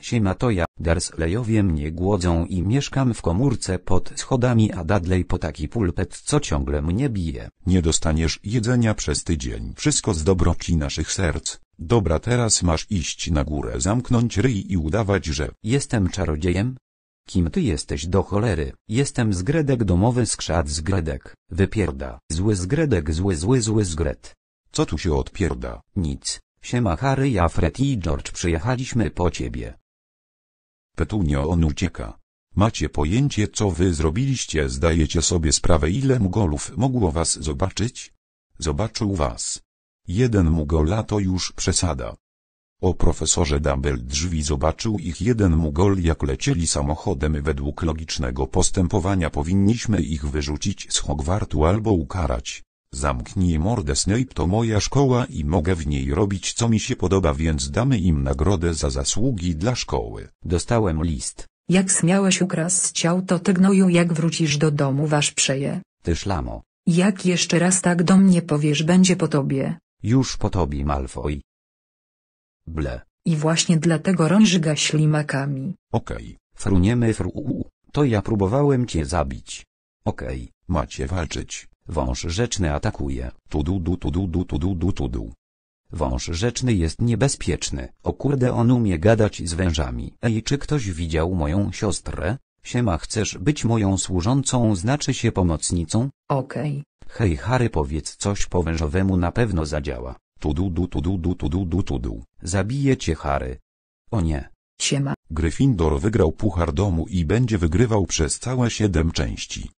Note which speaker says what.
Speaker 1: Siema to ja, Darslejowie mnie głodzą i mieszkam w komórce pod schodami a Dadley po taki pulpet co ciągle mnie bije. Nie dostaniesz jedzenia przez tydzień. Wszystko z dobroci naszych serc. Dobra teraz masz iść na górę zamknąć ryj i udawać, że... Jestem czarodziejem? Kim ty jesteś do cholery? Jestem zgredek domowy skrzat zgredek. Wypierda. Zły zgredek zły zły zły zgred. Co tu się odpierda? Nic. Siema Harry ja Fred i George przyjechaliśmy po ciebie. Petunio on ucieka. Macie pojęcie co wy zrobiliście zdajecie sobie sprawę ile mugolów mogło was zobaczyć? Zobaczył was. Jeden mugola to już przesada. O profesorze Dumble drzwi zobaczył ich jeden mugol jak lecieli samochodem według logicznego postępowania powinniśmy ich wyrzucić z Hogwartu albo ukarać. Zamknij mordę Snape to moja szkoła i mogę w niej robić co mi się podoba więc damy im nagrodę za zasługi dla szkoły. Dostałem list.
Speaker 2: Jak smiałeś ukras ciał to ty gnoju jak wrócisz do domu wasz przeje. Ty szlamo. Jak jeszcze raz tak do mnie powiesz będzie po tobie.
Speaker 1: Już po tobie Malfoy. Ble.
Speaker 2: I właśnie dlatego rążga ślimakami.
Speaker 1: Okej. Okay. Fruniemy fru. To ja próbowałem cię zabić. Okej. Okay. Macie walczyć. Wąż rzeczny atakuje. Tududu tududu tududu tudu. Wąż rzeczny jest niebezpieczny. O kurde on umie gadać z wężami. Ej czy ktoś widział moją siostrę? Siema chcesz być moją służącą znaczy się pomocnicą?
Speaker 2: Okej. Okay.
Speaker 1: Hej Harry powiedz coś po wężowemu na pewno zadziała. du Tududu tududu tududu tudu. Zabije cię Harry. O nie. Siema. Gryffindor wygrał Puchar Domu i będzie wygrywał przez całe siedem części.